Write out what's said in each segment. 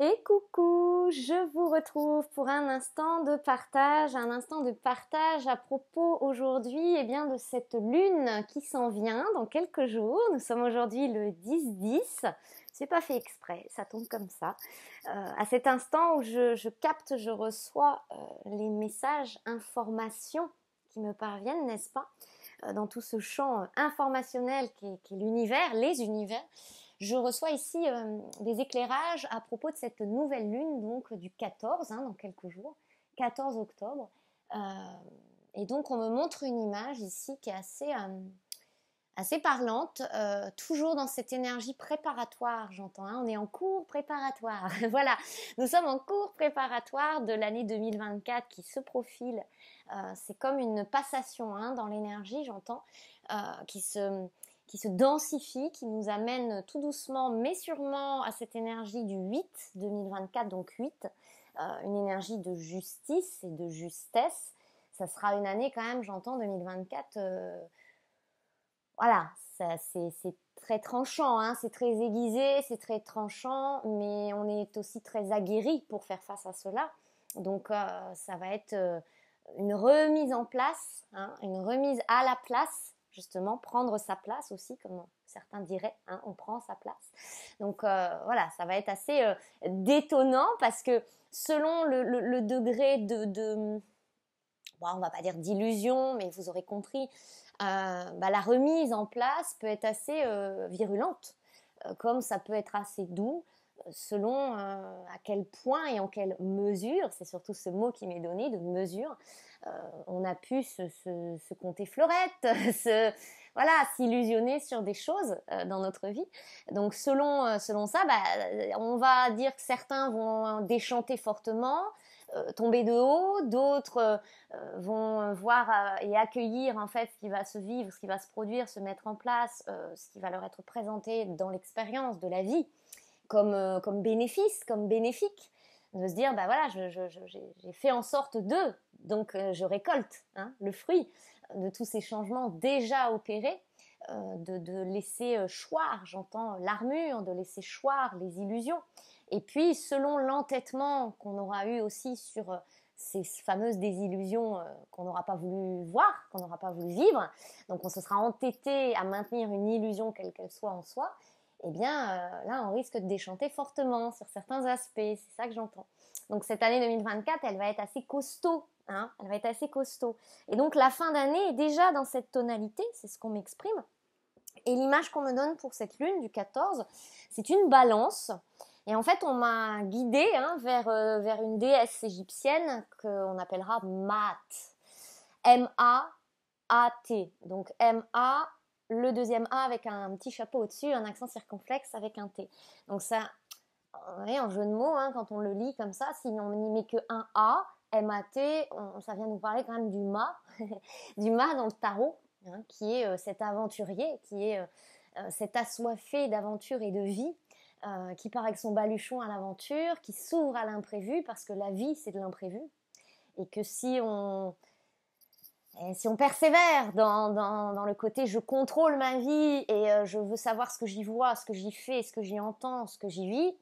Et coucou, je vous retrouve pour un instant de partage, un instant de partage à propos aujourd'hui et eh bien de cette lune qui s'en vient dans quelques jours. Nous sommes aujourd'hui le 10-10. C'est pas fait exprès, ça tombe comme ça. Euh, à cet instant où je, capte, je reçois euh, les messages, informations qui me parviennent, n'est-ce pas euh, dans tout ce champ informationnel qui est l'univers, les univers, je reçois ici euh, des éclairages à propos de cette nouvelle lune, donc du 14, hein, dans quelques jours, 14 octobre. Euh, et donc on me montre une image ici qui est assez, euh, assez parlante, toujours dans cette énergie préparatoire, j'entends. Hein. on est en cours préparatoire. voilà, nous sommes en cours préparatoire de l'année 2024 qui se profile. C'est comme une passation hein, dans l'énergie, j'entends, qui se qui se densifie, qui nous amène tout doucement mais sûrement à cette énergie du 8, 2024, donc 8, euh, une énergie de justice et de justesse. Ça sera une année quand même, j'entends, 2024. Euh, voilà, c'est très tranchant, hein. c'est très aiguisé, c'est très tranchant, mais on est aussi très aguerri pour faire face à cela. Donc euh, ça va être une remise en place, hein, une remise à la place justement prendre sa place aussi, comme certains diraient, hein, on prend sa place. Donc euh, voilà, ça va être assez euh, détonnant parce que selon le, degré de, de on va pas dire d'illusion, mais vous aurez compris, euh, bah, la remise en place peut être assez virulente, comme ça peut être assez doux selon euh, à quel point et en quelle mesure, c'est surtout ce mot qui m'est donné, de mesure, euh, on a pu se, compter fleurette, se voilà, s'illusionner sur des choses euh, dans notre vie. Donc selon selon ça, bah, on va dire que certains vont déchanter fortement, tomber de haut, d'autres vont voir et accueillir en fait ce qui va se vivre, ce qui va se produire, se mettre en place, ce qui va leur être présenté dans l'expérience de la vie. Euh, comme, bénéfice, comme bénéfique, de se dire, bah voilà, j'ai fait en sorte de, donc euh, je récolte hein, le fruit de tous ces changements déjà opérés, euh, de, laisser choir, j'entends l'armure, de laisser choir les illusions. Et puis, selon l'entêtement qu'on aura eu aussi sur ces fameuses désillusions qu'on n'aura pas voulu voir, qu'on n'aura pas voulu vivre. Donc on se sera entêté à maintenir une illusion quelle qu'elle soit en soi eh bien euh, là, on risque de déchanter fortement sur certains aspects. C'est ça que j'entends. Donc cette année 2024, elle va être assez costaud. Hein, elle va être assez costaud. Et donc la fin d'année est déjà dans cette tonalité, c'est ce qu'on m'exprime. Et l'image qu'on me donne pour cette lune du 14, c'est une balance. Et en fait, on m'a guidée hein, vers, euh, vers une déesse égyptienne qu'on appellera Mat. M-A-A-T. Donc M-A le deuxième A avec un petit chapeau au-dessus, un accent circonflexe avec un T. Donc ça, ouais, en jeu de mots, hein, quand on le lit comme ça, si on n'y met que un A, m a on, ça vient nous parler quand même du ma, du ma dans le tarot, hein, qui est euh, cet aventurier, qui est euh, euh, cet assoiffé d'aventure et de vie, qui part avec son baluchon à l'aventure, qui s'ouvre à l'imprévu, parce que la vie, c'est de l'imprévu. Et que si on, et si on persévère dans, dans, le côté je contrôle ma vie et euh, je veux savoir ce que j'y vois, ce que j'y fais, ce que j'y entends, ce que j'y vis,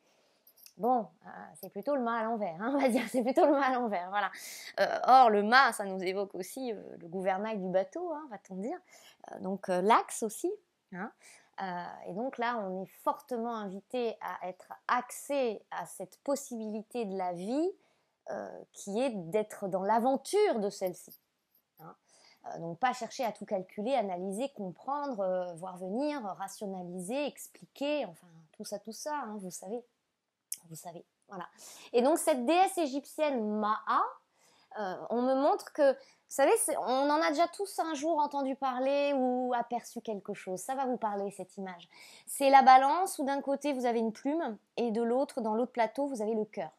bon, euh, c'est plutôt le mal à l'envers, hein, on va dire, c'est plutôt le mal à l'envers, voilà. Euh, or, le mât, ça nous évoque aussi le gouvernail du bateau, hein, va-t-on dire, donc l'axe aussi. Hein. et donc là, on est fortement invité à être axé à cette possibilité de la vie qui est d'être dans l'aventure de celle-ci. Euh, donc pas chercher à tout calculer, analyser, comprendre, euh, voir venir, rationaliser, expliquer, enfin tout ça, tout ça, hein, vous savez. Vous savez. Voilà. Et donc cette déesse égyptienne Maa, euh, on me montre que, vous savez, on en a déjà tous un jour entendu parler ou aperçu quelque chose. Ça va vous parler, cette image. C'est la balance où d'un côté vous avez une plume et de l'autre, dans l'autre plateau, vous avez le cœur.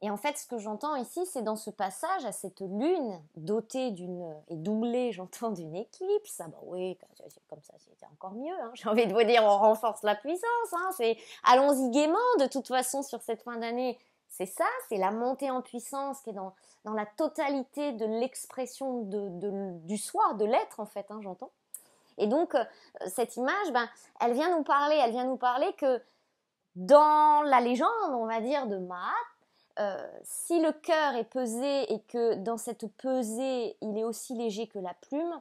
Et en fait, ce que j'entends ici, c'est dans ce passage à cette lune dotée d'une et doublée, j'entends d'une éclipse. Ah bah oui, comme ça, c'était encore mieux. Hein. J'ai envie de vous dire, on renforce la puissance. Hein. allons-y gaiement. De toute façon, sur cette fin d'année, c'est ça, c'est la montée en puissance qui est dans, dans la totalité de l'expression de, du soi, de l'être en fait, hein, j'entends. Et donc, euh, cette image, ben, elle vient nous parler, elle vient nous parler que dans la légende, on va dire, de Mahat, euh, si le cœur est pesé et que dans cette pesée, il est aussi léger que la plume,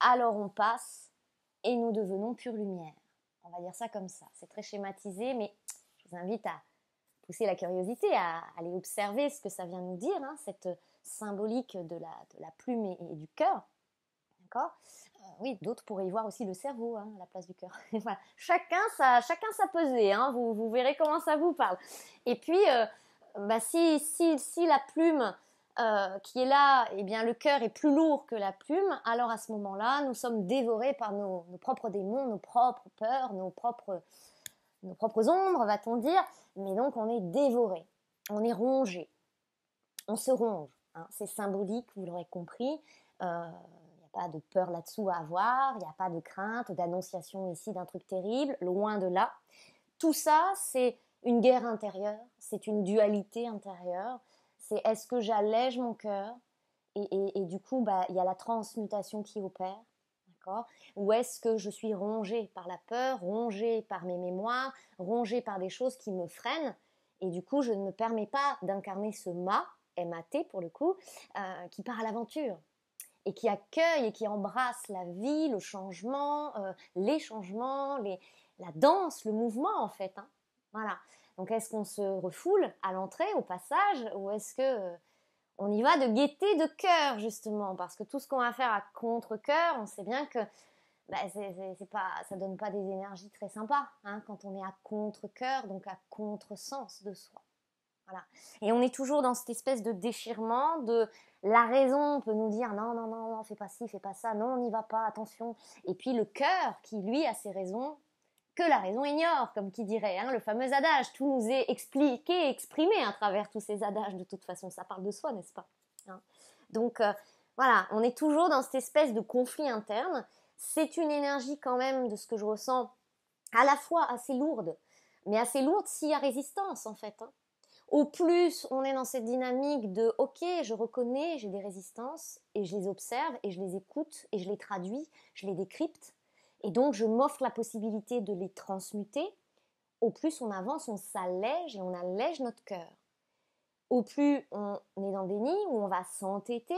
alors on passe et nous devenons pure lumière. On va dire ça comme ça. C'est très schématisé, mais je vous invite à pousser la curiosité, à aller observer ce que ça vient nous dire, hein, cette symbolique de la, de la plume et, du cœur. D'accord euh, Oui, d'autres pourraient y voir aussi le cerveau hein, à la place du cœur. Chacun sa, chacun sa pesée, hein. vous, verrez comment ça vous parle. Et puis, euh, bah, si, la plume euh, qui est là, eh bien le cœur est plus lourd que la plume, alors à ce moment-là, nous sommes dévorés par nos, propres démons, nos propres peurs, nos propres, nos propres ombres, va-t-on dire. Mais donc on est dévoré, on est rongé, on se ronge. Hein. C'est symbolique, vous l'aurez compris. Il euh, n'y a pas de peur là-dessous à avoir, il n'y a pas de crainte, d'annonciation ici d'un truc terrible, loin de là. Tout ça, c'est une guerre intérieure, c'est une dualité intérieure. C'est est-ce que j'allège mon cœur et, du coup, bah, il y a la transmutation qui opère. d'accord Ou est-ce que je suis rongée par la peur, rongée par mes mémoires, rongée par des choses qui me freinent Et du coup, je ne me permets pas d'incarner ce ma, m t pour le coup, euh, qui part à l'aventure et qui accueille et qui embrasse la vie, le changement, euh, les changements, la danse, le mouvement en fait. Hein. Voilà. Donc est-ce qu'on se refoule à l'entrée, au passage, ou est-ce que euh, on y va de gaieté de cœur justement Parce que tout ce qu'on va faire à contre-cœur, on sait bien que bah, c'est, ça donne pas des énergies très sympas hein, quand on est à contre-cœur, donc à contre-sens de soi. Voilà. Et on est toujours dans cette espèce de déchirement, de la raison peut nous dire non, non, non, non, fais pas ci, fais pas ça, non, on n'y va pas, attention. Et puis le cœur qui, lui, a ses raisons, que la raison ignore, comme qui dirait hein, le fameux adage. Tout nous est expliqué, exprimé à travers tous ces adages. De toute façon, ça parle de soi, n'est-ce pas hein Donc euh, voilà, on est toujours dans cette espèce de conflit interne. C'est une énergie quand même de ce que je ressens, à la fois assez lourde, mais assez lourde s'il y a résistance en fait. Hein. Au plus, on est dans cette dynamique de OK, je reconnais, j'ai des résistances et je les observe et je les écoute et je les traduis, je les décrypte et donc, je m'offre la possibilité de les transmuter. Au plus on avance, on s'allège et on allège notre cœur. Au plus on est dans des nids où on va s'entêter,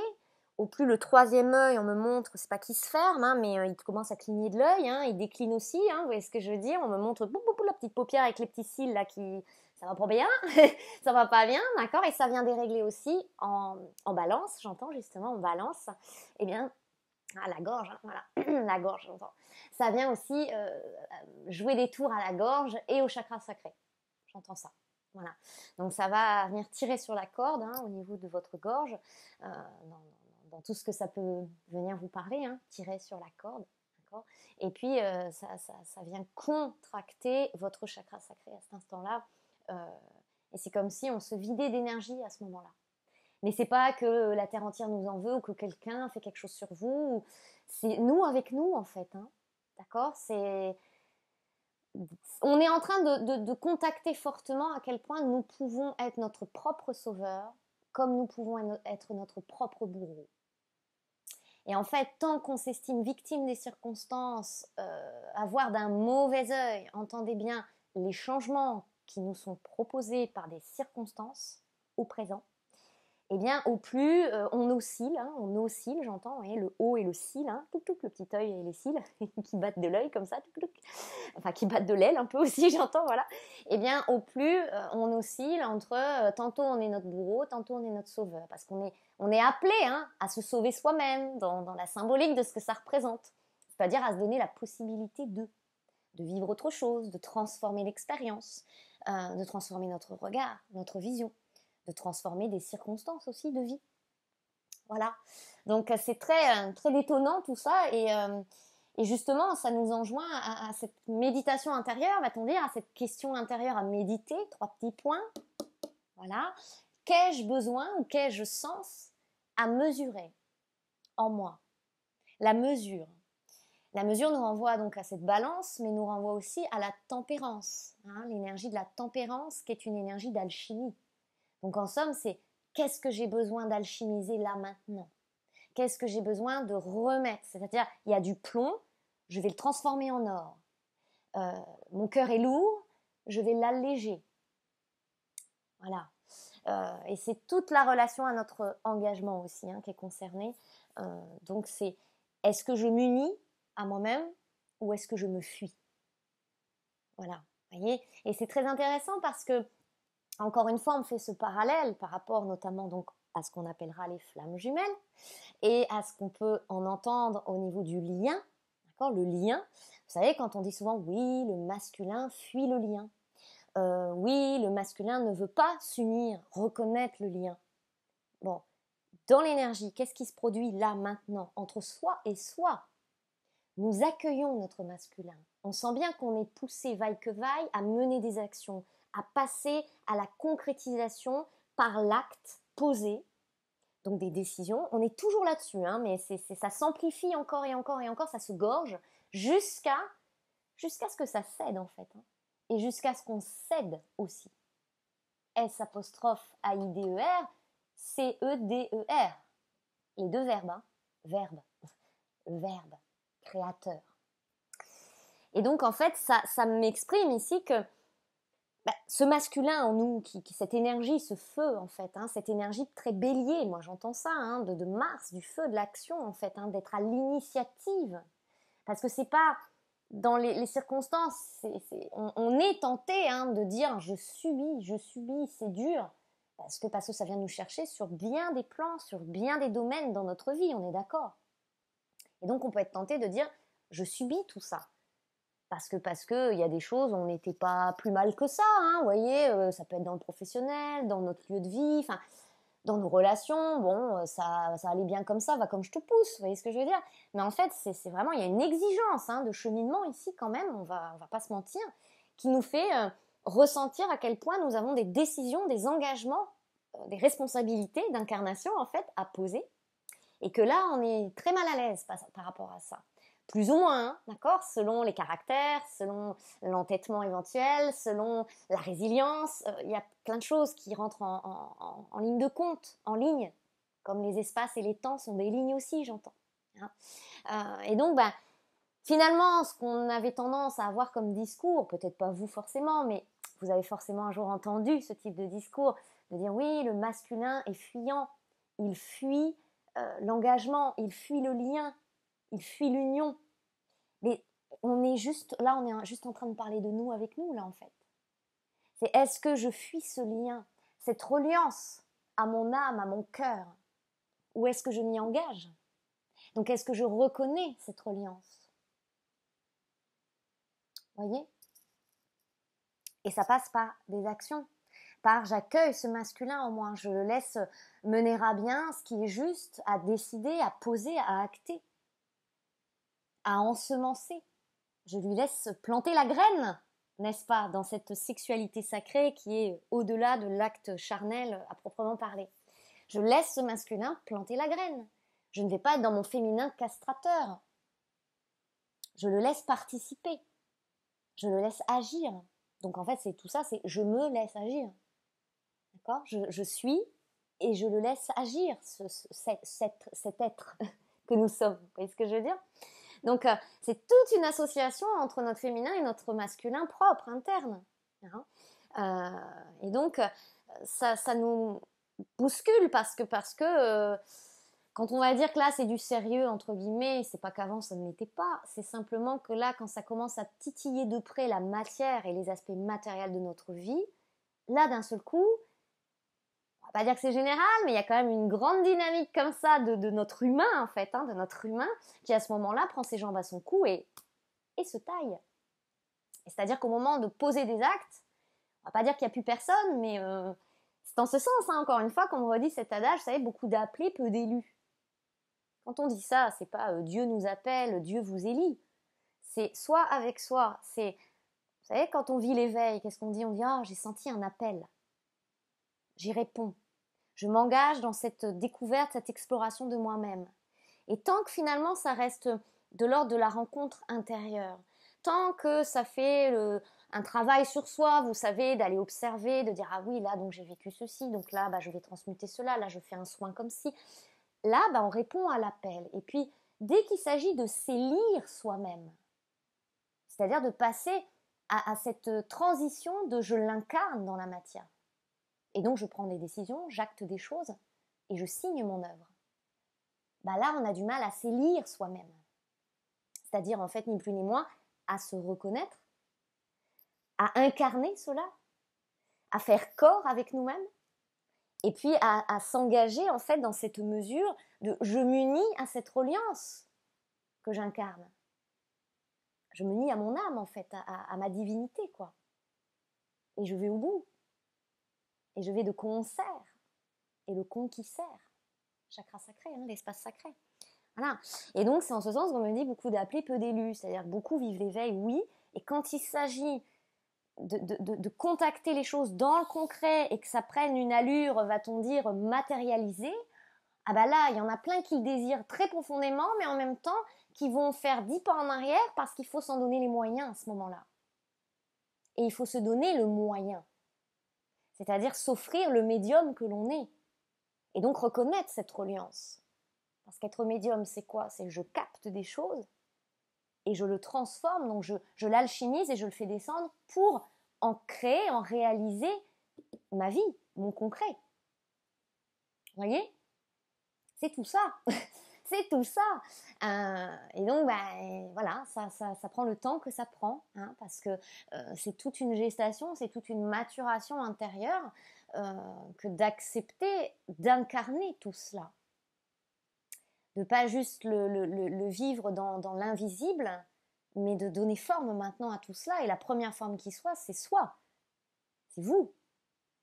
au plus le troisième œil, on me montre, c'est pas qu'il se ferme, hein, mais euh, il commence à cligner de l'œil, hein, il décline aussi, hein, vous voyez ce que je veux dire On me montre beaucoup la petite paupière avec les petits cils là qui. Ça va pas bien, ça va pas bien, d'accord Et ça vient dérégler aussi en, en balance, j'entends justement, en balance, eh bien, à ah, la gorge, hein, voilà, la gorge, j'entends. Ça vient aussi euh, euh, jouer des tours à la gorge et au chakra sacré. J'entends ça. Voilà. Donc ça va venir tirer sur la corde hein, au niveau de votre gorge, euh, dans, tout ce que ça peut venir vous parler, hein, tirer sur la corde. Et puis ça, ça, vient contracter votre chakra sacré à cet instant-là. et c'est comme si on se vidait d'énergie à ce moment-là. Mais c'est pas que la terre entière nous en veut ou que quelqu'un fait quelque chose sur vous. C'est nous avec nous en fait. Hein. D'accord C'est on est en train de, contacter fortement à quel point nous pouvons être notre propre sauveur, comme nous pouvons être notre propre bourreau. Et en fait, tant qu'on s'estime victime des circonstances, euh, avoir d'un mauvais œil, entendez bien, les changements qui nous sont proposés par des circonstances au présent, eh bien, au plus, euh, on oscille, hein, on oscille, j'entends, le haut et le cil, hein, tout, le petit œil et les cils qui battent de l'œil comme ça, enfin qui battent de l'aile un peu aussi, j'entends, voilà. Eh bien, au plus, euh, on oscille entre euh, tantôt on est notre bourreau, tantôt on est notre sauveur, parce qu'on est, on est appelé hein, à se sauver soi-même dans, dans la symbolique de ce que ça représente, c'est-à-dire à se donner la possibilité de, de vivre autre chose, de transformer l'expérience, de transformer notre regard, notre vision de transformer des circonstances aussi de vie. Voilà. Donc euh, c'est très, euh, très étonnant tout ça. Euh, et, justement, ça nous enjoint à, cette méditation intérieure, va-t-on dire, à cette question intérieure à méditer, trois petits points. Voilà. Qu'ai-je besoin ou qu'ai-je sens à mesurer en moi La mesure. La mesure nous renvoie donc à cette balance, mais nous renvoie aussi à la tempérance, hein, l'énergie de la tempérance qui est une énergie d'alchimie. Donc en somme, c'est qu'est-ce que j'ai besoin d'alchimiser là maintenant Qu'est-ce que j'ai besoin de remettre C'est-à-dire, il y a du plomb, je vais le transformer en or. Euh, mon cœur est lourd, je vais l'alléger. Voilà. Euh, et c'est toute la relation à notre engagement aussi hein, qui est concernée. Euh, donc c'est est-ce que je m'unis à moi-même ou est-ce que je me fuis Voilà. Voyez et c'est très intéressant parce que encore une fois, on fait ce parallèle par rapport notamment donc à ce qu'on appellera les flammes jumelles et à ce qu'on peut en entendre au niveau du lien, d'accord Le lien. Vous savez, quand on dit souvent oui, le masculin fuit le lien. Euh, oui, le masculin ne veut pas s'unir, reconnaître le lien. Bon, dans l'énergie, qu'est-ce qui se produit là maintenant entre soi et soi Nous accueillons notre masculin. On sent bien qu'on est poussé vaille que vaille à mener des actions, à passer à la concrétisation par l'acte posé, donc des décisions. On est toujours là-dessus, hein, mais c'est, ça s'amplifie encore et encore et encore, ça se gorge jusqu'à jusqu'à ce que ça cède en fait, hein, et jusqu'à ce qu'on cède aussi. S apostrophe A I D E R C E D E R. Les deux verbes, hein. verbe, verbe, créateur. Et donc en fait, ça, ça m'exprime ici que bah, ce masculin en nous, qui, cette énergie, ce feu en fait, hein, cette énergie très bélier, moi j'entends ça, hein, de, masse, Mars, du feu, de l'action en fait, hein, d'être à l'initiative. Parce que c'est pas dans les, circonstances, on, on, est tenté de dire je subis, je subis, c'est dur. Parce que, parce que ça vient nous chercher sur bien des plans, sur bien des domaines dans notre vie, on est d'accord. Et donc on peut être tenté de dire je subis tout ça parce que parce que il y a des choses on n'était pas plus mal que ça hein, vous voyez euh, ça peut être dans le professionnel dans notre lieu de vie enfin dans nos relations bon euh, ça ça allait bien comme ça va comme je te pousse vous voyez ce que je veux dire mais en fait c'est vraiment il y a une exigence hein, de cheminement ici quand même on va on va pas se mentir qui nous fait euh, ressentir à quel point nous avons des décisions des engagements des responsabilités d'incarnation en fait à poser et que là on est très mal à l'aise par rapport à ça plus ou moins, hein, d'accord Selon les caractères, selon l'entêtement éventuel, selon la résilience, euh, il y a plein de choses qui rentrent en, ligne de compte, en ligne, comme les espaces et les temps sont des lignes aussi, j'entends. Hein. Euh, et donc, bah, finalement, ce qu'on avait tendance à avoir comme discours, peut-être pas vous forcément, mais vous avez forcément un jour entendu ce type de discours, de dire oui, le masculin est fuyant, il fuit euh, l'engagement, il fuit le lien, il fuit l'union. Mais on est juste, là, on est juste en train de parler de nous avec nous, là, en fait. C'est est-ce que je fuis ce lien, cette reliance à mon âme, à mon cœur Ou est-ce que je m'y engage Donc, est-ce que je reconnais cette reliance Voyez Et ça passe par des actions par j'accueille ce masculin au moins, je le laisse mener à bien ce qui est juste, à décider, à poser, à acter à ensemencer. Je lui laisse planter la graine, n'est-ce pas, dans cette sexualité sacrée qui est au-delà de l'acte charnel à proprement parler. Je laisse ce masculin planter la graine. Je ne vais pas être dans mon féminin castrateur. Je le laisse participer. Je le laisse agir. Donc en fait, c'est tout ça, c'est je me laisse agir. D'accord je, suis et je le laisse agir, cet, cet, être que nous sommes. Vous voyez ce que je veux dire donc, euh, c'est toute une association entre notre féminin et notre masculin propre, interne. Hein. Euh, et donc, euh, ça, nous bouscule parce que, parce que quand on va dire que là, c'est du sérieux, entre guillemets, c'est pas qu'avant, ça ne l'était pas. C'est simplement que là, quand ça commence à titiller de près la matière et les aspects matériels de notre vie, là, d'un seul coup, va pas dire que c'est général, mais il y a quand même une grande dynamique comme ça de, notre humain, en fait, hein, de notre humain, qui à ce moment-là prend ses jambes à son cou et, se taille. C'est-à-dire qu'au moment de poser des actes, on va pas dire qu'il n'y a plus personne, mais euh, c'est en ce sens, hein, encore une fois, qu'on redit cet adage, vous savez, beaucoup d'appelés, peu d'élus. Quand on dit ça, c'est pas euh, Dieu nous appelle, Dieu vous élit. C'est soit avec soi, c'est... Vous savez, quand on vit l'éveil, qu'est-ce qu'on dit On dit « oh, j'ai senti un appel » j'y réponds. Je m'engage dans cette découverte, cette exploration de moi-même. Et tant que finalement ça reste de l'ordre de la rencontre intérieure, tant que ça fait un travail sur soi, vous savez, d'aller observer, de dire ah oui là donc j'ai vécu ceci, donc là bah, je vais transmuter cela, là je fais un soin comme ci, là bah, on répond à l'appel. Et puis dès qu'il s'agit de s'élire soi-même, c'est-à-dire de passer à cette transition de je l'incarne dans la matière, et donc je prends des décisions, j'acte des choses et je signe mon œuvre. Bah là, on a du mal à s'élire soi-même. C'est-à-dire, en fait, ni plus ni moins, à se reconnaître, à incarner cela, à faire corps avec nous-mêmes, et puis à, s'engager, en fait, dans cette mesure de je m'unis à cette reliance que j'incarne. Je me nie à mon âme, en fait, à ma divinité, quoi. Et je vais au bout. Et je vais de concert. Et le con qui sert. Chakra sacré, hein, l'espace sacré. Voilà. Et donc, c'est en ce sens qu'on me dit beaucoup d'appeler peu d'élus. C'est-à-dire beaucoup vivent l'éveil, oui. Et quand il s'agit de, de, de, de, contacter les choses dans le concret et que ça prenne une allure, va-t-on dire, matérialisée, ah bah là, il y en a plein qui le désirent très profondément, mais en même temps, qui vont faire dix pas en arrière parce qu'il faut s'en donner les moyens à ce moment-là. Et il faut se donner le moyen c'est-à-dire s'offrir le médium que l'on est, et donc reconnaître cette reliance. Parce qu'être médium, c'est quoi C'est je capte des choses et je le transforme, donc je, je l'alchimise et je le fais descendre pour en créer, en réaliser ma vie, mon concret. Vous voyez C'est tout ça. c'est tout ça. Euh, et donc, bah, voilà, ça, ça, prend le temps que ça prend, hein, parce que euh, c'est toute une gestation, c'est toute une maturation intérieure euh, que d'accepter, d'incarner tout cela. De pas juste le, vivre dans, dans l'invisible, mais de donner forme maintenant à tout cela. Et la première forme qui soit, c'est soi. C'est vous,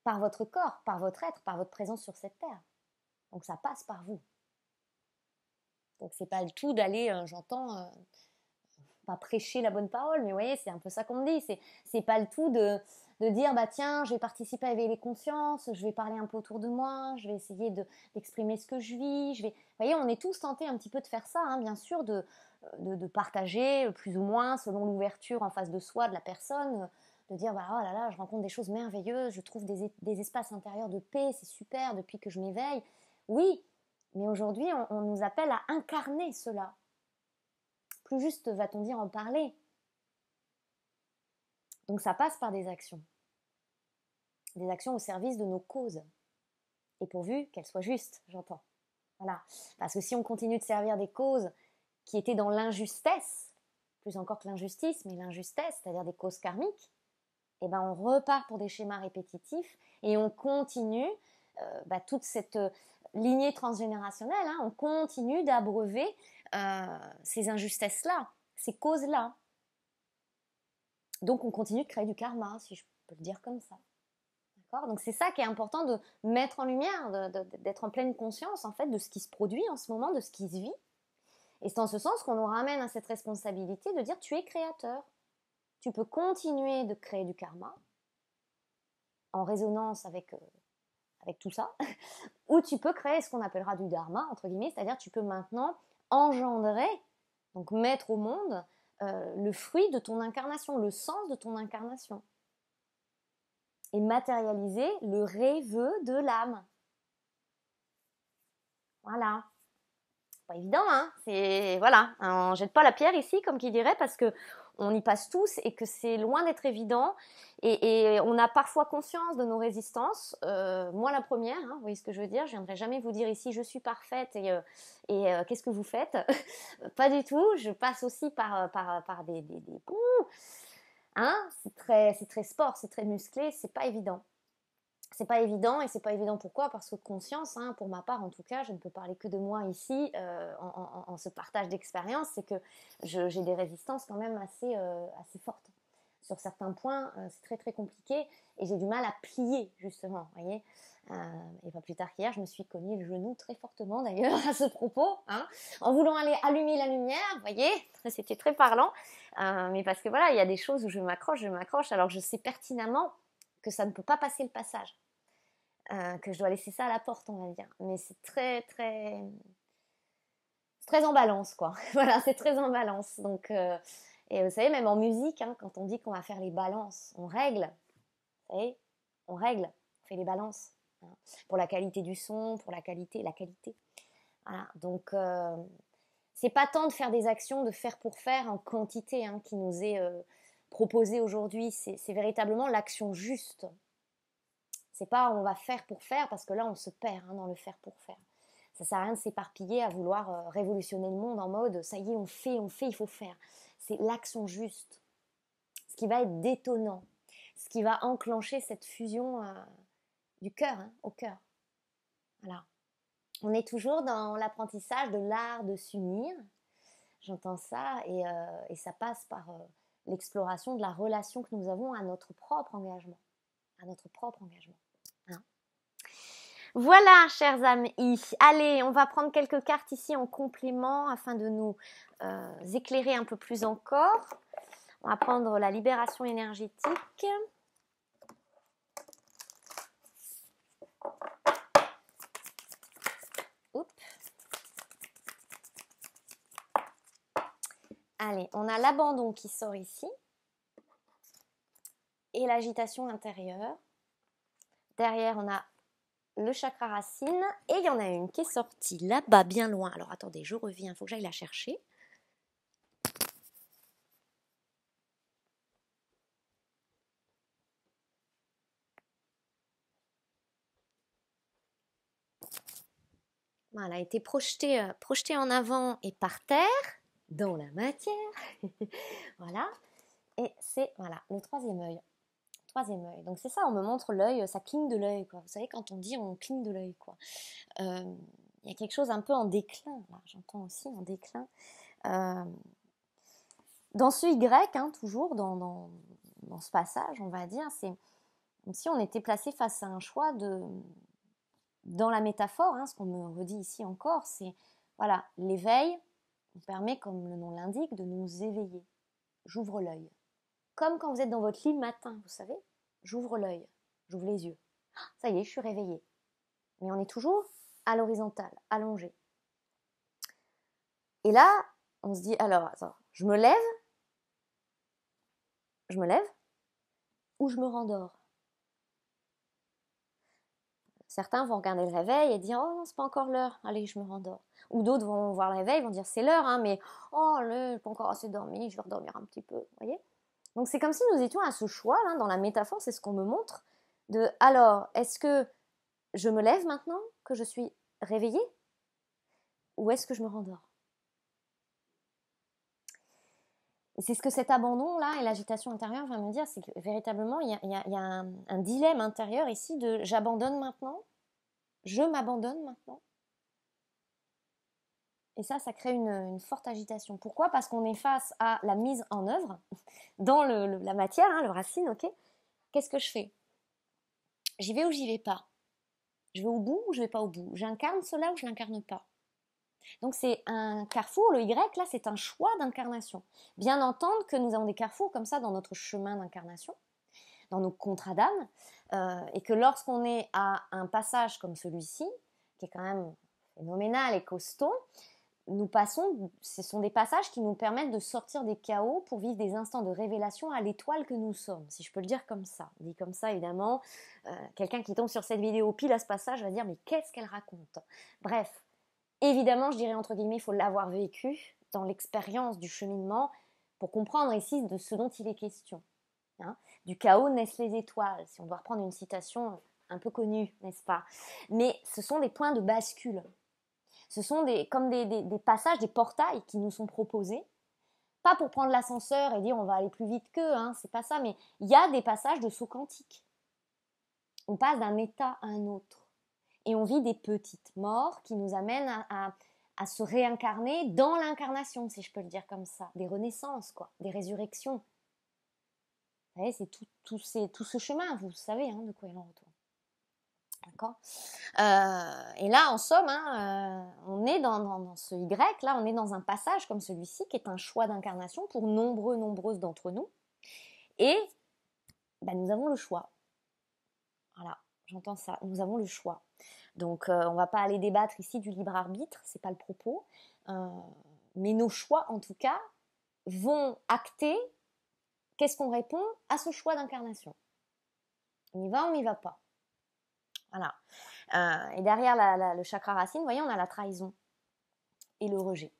par votre corps, par votre être, par votre présence sur cette terre. Donc ça passe par vous. Donc c'est pas le tout d'aller, hein, j'entends, euh, pas prêcher la bonne parole, mais vous voyez, c'est un peu ça qu'on me dit. C'est, c'est pas le tout de, dire, bah tiens, je vais participer à éveiller les consciences, je vais parler un peu autour de moi, je vais essayer de, d'exprimer ce que je vis. Je vais... Vous voyez, on est tous tentés un petit peu de faire ça, hein, bien sûr, de, de, partager plus ou moins selon l'ouverture en face de soi de la personne de dire voilà bah, oh là là, je rencontre des choses merveilleuses, je trouve des, des, espaces intérieurs de paix, c'est super depuis que je m'éveille. Oui, mais aujourd'hui, on, nous appelle à incarner cela. Plus juste va-t-on dire en parler. Donc ça passe par des actions. Des actions au service de nos causes. Et pourvu qu'elles soient justes, j'entends. Voilà. Parce que si on continue de servir des causes qui étaient dans l'injustesse, plus encore que l'injustice, mais l'injustesse, c'est-à-dire des causes karmiques, eh ben on repart pour des schémas répétitifs et on continue euh, bah, toute cette euh, lignée transgénérationnelle. Hein, on continue d'abreuver euh, ces injustesses-là, ces causes-là. Donc on continue de créer du karma, si je peux le dire comme ça. Donc c'est ça qui est important de mettre en lumière, d'être en pleine conscience en fait de ce qui se produit en ce moment, de ce qui se vit. Et c'est en ce sens qu'on nous ramène à cette responsabilité de dire tu es créateur. Tu peux continuer de créer du karma en résonance avec tout ça, où tu peux créer ce qu'on appellera du dharma, entre guillemets, c'est-à-dire tu peux maintenant engendrer, donc mettre au monde, euh, le fruit de ton incarnation, le sens de ton incarnation, et matérialiser le rêve de l'âme. Voilà. Pas évident, hein C'est voilà, on jette pas la pierre ici, comme qui dirait, parce que on y passe tous et que c'est loin d'être évident. Et, on a parfois conscience de nos résistances. Euh, moi, la première, hein, vous voyez ce que je veux dire Je ne viendrai jamais vous dire ici je suis parfaite et, euh, euh, qu'est-ce que vous faites Pas du tout. Je passe aussi par, par, des, des, Hein c'est très, très sport, c'est très musclé, c'est pas évident c'est pas évident et c'est pas évident pourquoi parce que conscience, hein, pour ma part en tout cas, je ne peux parler que de moi ici euh, en, ce partage d'expérience, c'est que j'ai des résistances quand même assez euh, assez fortes sur certains points, euh, c'est très très compliqué et j'ai du mal à plier justement, voyez. et pas plus tard qu'hier, je me suis cogné le genou très fortement d'ailleurs à ce propos, hein, en voulant aller allumer la lumière, voyez. C'était très parlant, mais parce que voilà, il y a des choses où je m'accroche, je m'accroche, alors je sais pertinemment que ça ne peut pas passer le passage. Euh, que je dois laisser ça à la porte, on va dire. Mais c'est très, très. C'est très en balance, quoi. voilà, c'est très en balance. Donc, euh, Et vous savez, même en musique, hein, quand on dit qu'on va faire les balances, on règle. Vous savez, on règle, on fait les balances. Hein, pour la qualité du son, pour la qualité, la qualité. Voilà, donc. Euh... C'est pas tant de faire des actions, de faire pour faire en quantité hein, qui nous est euh, proposer aujourd'hui, c'est véritablement l'action juste. C'est pas on va faire pour faire, parce que là on se perd hein, dans le faire pour faire. Ça sert à rien de s'éparpiller à vouloir euh, révolutionner le monde en mode ça y est, on fait, on fait, il faut faire. C'est l'action juste. Ce qui va être détonnant, ce qui va enclencher cette fusion euh, du cœur hein, au cœur. Voilà. On est toujours dans l'apprentissage de l'art de s'unir. J'entends ça et, euh, ça passe par l'exploration de la relation que nous avons à notre propre engagement, à notre propre engagement. Hein. voilà, chers amis. Allez, on va prendre quelques cartes ici en complément afin de nous euh, éclairer un peu plus encore. On va prendre la libération énergétique. Oups. Allez, on a l'abandon qui sort ici et l'agitation intérieure. Derrière, on a le chakra racine et il y en a une qui est sortie là-bas, bien loin. Alors attendez, je reviens, il faut que j'aille la chercher. Voilà, a été euh, projetée en avant et par terre dans la matière. voilà. Et c'est voilà le troisième œil. Troisième œil. Donc c'est ça, on me montre l'œil, ça cligne de l'œil. Vous savez, quand on dit on cligne de l'œil, quoi. Euh, il y a quelque chose un peu en déclin. j'entends aussi en déclin. Euh, dans ce Y, hein, toujours dans, ce passage, on va dire, c'est comme si on était placé face à un choix de. Dans la métaphore, hein, ce qu'on me redit ici encore, c'est voilà l'éveil on permet, comme le nom l'indique, de nous éveiller. J'ouvre l'œil. Comme quand vous êtes dans votre lit matin, vous savez, j'ouvre l'œil, j'ouvre les yeux. Ah, ça y est, je suis réveillée. Mais on est toujours à l'horizontale, allongé. Et là, on se dit, alors, attends, je me lève, je me lève, ou je me rendors. Certains vont regarder le réveil et dire Oh, c'est pas encore l'heure, allez, je me rendors. Ou d'autres vont voir le réveil, vont dire C'est l'heure, hein, mais oh, le, pas encore assez dormi, je vais redormir un petit peu. voyez Donc c'est comme si nous étions à ce choix, là, dans la métaphore, c'est ce qu'on me montre de Alors, est-ce que je me lève maintenant que je suis réveillée Ou est-ce que je me rendors c'est ce que cet abandon-là et l'agitation intérieure va me dire, c'est que véritablement, il y a, un, dilemme intérieur ici de j'abandonne maintenant, je m'abandonne maintenant. Et ça, ça crée une, forte agitation. Pourquoi Parce qu'on est face à la mise en œuvre, dans la matière, hein, le racine, ok Qu'est-ce que je fais J'y vais ou j'y vais pas Je vais au bout ou je vais pas au bout J'incarne cela ou je l'incarne pas donc c'est un carrefour, le Y, là, c'est un choix d'incarnation. Bien entendre que nous avons des carrefours comme ça dans notre chemin d'incarnation, dans nos contrats d'âme, euh, et que lorsqu'on est à un passage comme celui-ci, qui est quand même phénoménal et costaud, nous passons, ce sont des passages qui nous permettent de sortir des chaos pour vivre des instants de révélation à l'étoile que nous sommes, si je peux le dire comme ça. Dit comme ça, évidemment, euh, quelqu'un qui tombe sur cette vidéo pile à ce passage va dire mais qu'est-ce qu'elle raconte Bref, Évidemment, je dirais entre guillemets, il faut l'avoir vécu dans l'expérience du cheminement pour comprendre ici de ce dont il est question. Hein. du chaos naissent les étoiles, si on doit reprendre une citation un peu connue, n'est-ce pas Mais ce sont des points de bascule. Ce sont des, comme des, passages, des portails qui nous sont proposés pas pour prendre l'ascenseur et dire on va aller plus vite qu'eux, hein, c'est pas ça, mais il y a des passages de saut quantique. On passe d'un état à un autre et on vit des petites morts qui nous amènent à, se réincarner dans l'incarnation, si je peux le dire comme ça, des renaissances, quoi, des résurrections. Vous voyez, c'est tout, ce chemin, vous savez hein, de quoi il en retourne. D'accord euh, Et là, en somme, hein, euh, on est dans, ce Y, là, on est dans un passage comme celui-ci qui est un choix d'incarnation pour nombreux, nombreuses d'entre nous. Et bah, nous avons le choix. Voilà, j'entends ça, nous avons le choix. Donc, euh, on ne va pas aller débattre ici du libre arbitre, c'est pas le propos. Euh, mais nos choix, en tout cas, vont acter qu'est-ce qu'on répond à ce choix d'incarnation. On y va, ou on n'y va pas. Voilà. Euh, et derrière le chakra racine, vous voyez, on a la trahison et le rejet.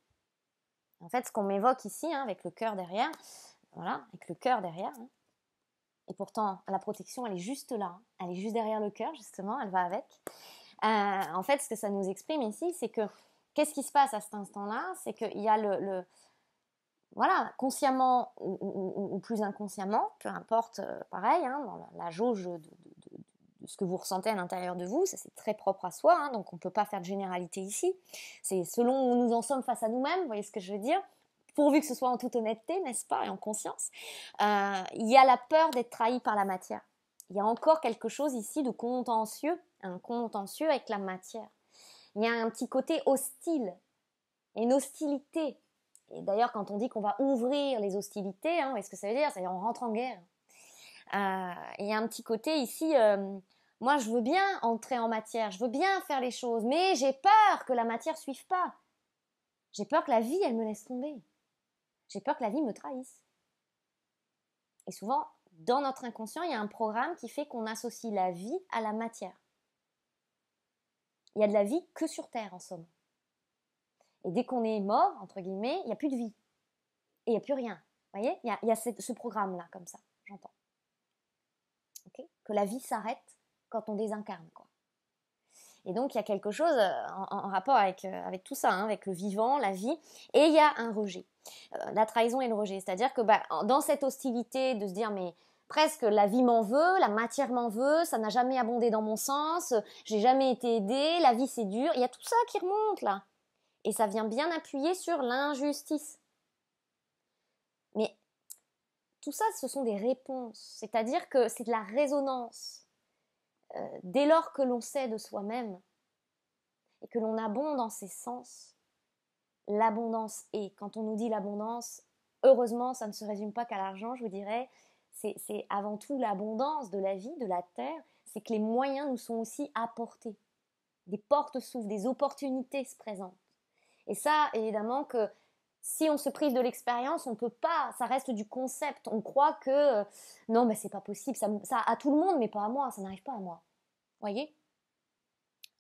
En fait, ce qu'on m'évoque ici, hein, avec le cœur derrière, voilà, avec le cœur derrière, hein, et pourtant, la protection, elle est juste là. Hein. Elle est juste derrière le cœur, justement, elle va avec. Euh, en fait, ce que ça nous exprime ici, c'est que qu'est-ce qui se passe à cet instant-là C'est qu'il y a le, voilà, consciemment ou, plus inconsciemment, peu importe, euh, pareil, hein, dans la, jauge de, ce que vous ressentez à l'intérieur de vous, ça c'est très propre à soi, hein, donc on ne peut pas faire de généralité ici. C'est selon où nous en sommes face à nous-mêmes, vous voyez ce que je veux dire Pourvu que ce soit en toute honnêteté, n'est-ce pas, et en conscience. Euh, il y a la peur d'être trahi par la matière il y a encore quelque chose ici de contentieux, un contentieux avec la matière. Il y a un petit côté hostile, une hostilité. Et d'ailleurs, quand on dit qu'on va ouvrir les hostilités, est-ce hein, que ça veut dire C'est-à-dire on rentre en guerre. Euh, il y a un petit côté ici, euh, moi je veux bien entrer en matière, je veux bien faire les choses, mais j'ai peur que la matière suive pas. J'ai peur que la vie, elle me laisse tomber. J'ai peur que la vie me trahisse. Et souvent, dans notre inconscient, il y a un programme qui fait qu'on associe la vie à la matière. Il n'y a de la vie que sur Terre, en somme. Et dès qu'on est mort, entre guillemets, il n'y a plus de vie. Et il n'y a plus rien. Vous voyez Il y a, ce, programme-là, comme ça, j'entends. que la vie s'arrête quand on désincarne, quoi. Et donc il y a quelque chose euh, en, rapport avec, euh, tout ça, hein, avec le vivant, la vie, et il y a un rejet. Euh, la trahison et le rejet. C'est-à-dire que bah, dans cette hostilité de se dire mais presque la vie m'en veut, la matière m'en veut, ça n'a jamais abondé dans mon sens, j'ai jamais été aidée, la vie c'est dur, il y a tout ça qui remonte là. Et ça vient bien appuyer sur l'injustice. Mais tout ça, ce sont des réponses. C'est-à-dire que c'est de la résonance. Euh, dès lors que l'on sait de soi-même et que l'on abonde en ses sens, l'abondance est. Quand on nous dit l'abondance, heureusement, ça ne se résume pas qu'à l'argent, je vous dirais. C'est avant tout l'abondance de la vie, de la terre. C'est que les moyens nous sont aussi apportés. Des portes s'ouvrent, des opportunités se présentent. Et ça, évidemment, que si on se prive de l'expérience, on peut pas, ça reste du concept. On croit que euh, non, mais ce c'est pas possible, ça, ça, à tout le monde, mais pas à moi, ça n'arrive pas à moi. Voyez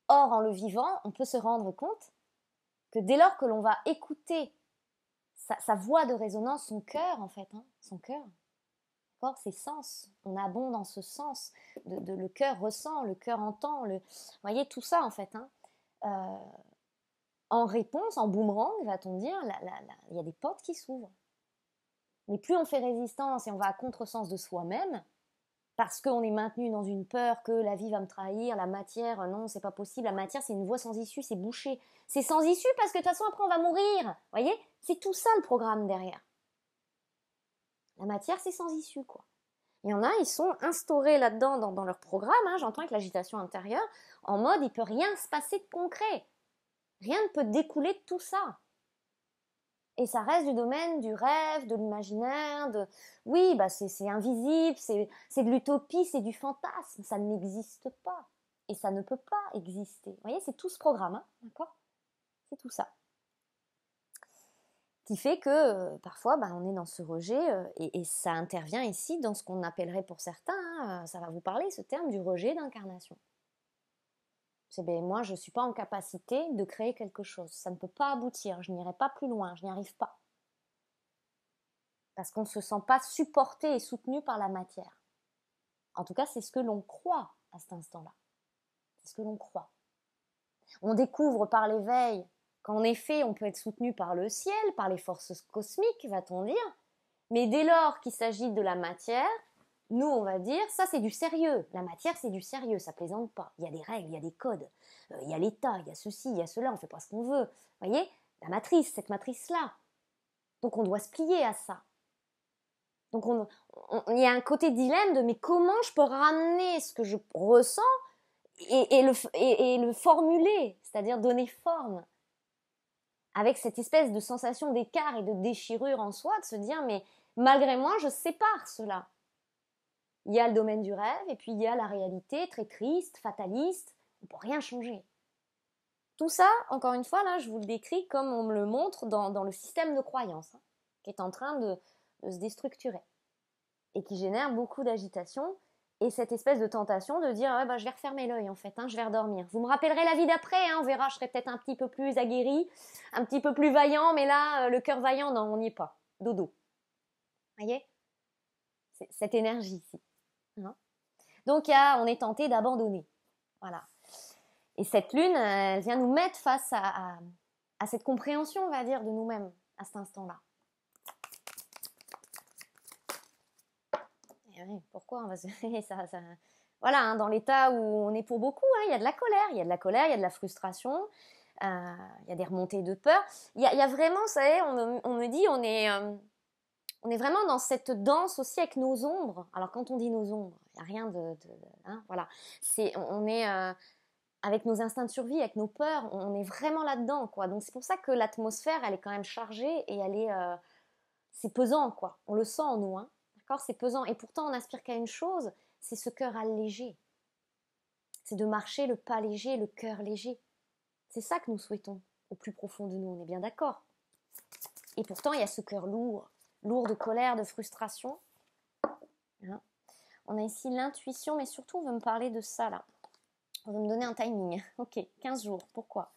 Or, en le vivant, on peut se rendre compte que dès lors que l'on va écouter sa, voix de résonance, son cœur en fait, hein, son cœur, ses sens, on abonde en ce sens, de, le cœur ressent, le cœur entend, le, voyez tout ça en fait. Hein. Euh, en réponse, en boomerang, va-t-on dire, il y a des portes qui s'ouvrent. Mais plus on fait résistance et on va à contresens de soi-même, parce qu'on est maintenu dans une peur que la vie va me trahir, la matière, non, c'est pas possible, la matière c'est une voie sans issue, c'est bouché. C'est sans issue parce que de toute façon après on va mourir. Voyez C'est tout ça le programme derrière. La matière c'est sans issue quoi. Il y en a, ils sont instaurés là-dedans dans, leur programme, hein. j'entends avec l'agitation intérieure, en mode il peut rien se passer de concret. Rien ne peut découler de tout ça. Et ça reste du domaine du rêve, de l'imaginaire, de... Oui, bah, c'est invisible, c'est de l'utopie, c'est du fantasme, ça n'existe pas. Et ça ne peut pas exister. Vous voyez, c'est tout ce programme, hein, d'accord C'est tout ça. Qui fait que euh, parfois, bah, on est dans ce rejet, euh, et, ça intervient ici dans ce qu'on appellerait pour certains, hein, euh, ça va vous parler, ce terme du rejet d'incarnation. Ben, moi, je ne suis pas en capacité de créer quelque chose. Ça ne peut pas aboutir. Je n'irai pas plus loin. Je n'y arrive pas. Parce qu'on ne se sent pas supporté et soutenu par la matière. En tout cas, c'est ce que l'on croit à cet instant-là. C'est ce que l'on croit. On découvre par l'éveil qu'en effet, on peut être soutenu par le ciel, par les forces cosmiques, va-t-on dire. Mais dès lors qu'il s'agit de la matière, nous, on va dire, ça c'est du sérieux. La matière, c'est du sérieux, ça plaisante pas. Il y a des règles, il y a des codes, euh, il y a l'État, il y a ceci, il y a cela, on fait pas ce qu'on veut. Vous voyez La matrice, cette matrice-là. Donc on doit se plier à ça. Donc on, il y a un côté dilemme de mais comment je peux ramener ce que je ressens et le formuler, c'est-à-dire donner forme. Avec cette espèce de sensation d'écart et de déchirure en soi, de se dire mais malgré moi, je sépare cela. Il y a le domaine du rêve et puis il y a la réalité très triste, fataliste, on peut rien changer. Tout ça, encore une fois, là, je vous le décris comme on me le montre dans, le système de croyance, hein, qui est en train de, se déstructurer et qui génère beaucoup d'agitation et cette espèce de tentation de dire ah ben, je vais refermer l'œil en fait, hein, je vais redormir. Vous me rappellerez la vie d'après, hein, on verra, je serai peut-être un petit peu plus aguerri, un petit peu plus vaillant, mais là, euh, le cœur vaillant, non, on n'y est pas. Dodo. Vous voyez Cette énergie ici. Non. Donc, ah, on est tenté d'abandonner. Voilà. Et cette lune, elle euh, vient nous mettre face à, cette compréhension, on va dire, de nous-mêmes à cet instant-là. Eh pourquoi on va se... Voilà, hein, dans l'état où on est pour beaucoup, hein, il y a de la colère, il y a de la colère, il y a de la frustration, euh, il y a des remontées de peur. Il y, a vraiment, vous savez, on me, dit, on est... Euh, on est vraiment dans cette danse aussi avec nos ombres. Alors quand on dit nos ombres, il n'y a rien de, hein, voilà. C'est, on est euh, avec nos instincts de survie, avec nos peurs, on est vraiment là-dedans, quoi. Donc c'est pour ça que l'atmosphère, elle est quand même chargée et elle est, euh, c'est pesant, quoi. On le sent en nous, hein, d'accord C'est pesant. Et pourtant, on aspire qu'à une chose, c'est ce cœur allégé. C'est de marcher le pas léger, le cœur léger. C'est ça que nous souhaitons au plus profond de nous. On est bien d'accord. Et pourtant, il y a ce cœur lourd lourd de colère, de frustration. Hein. on a ici l'intuition, mais surtout, on veut me parler de ça là. On veut me donner un timing. Ok, 15 jours. Pourquoi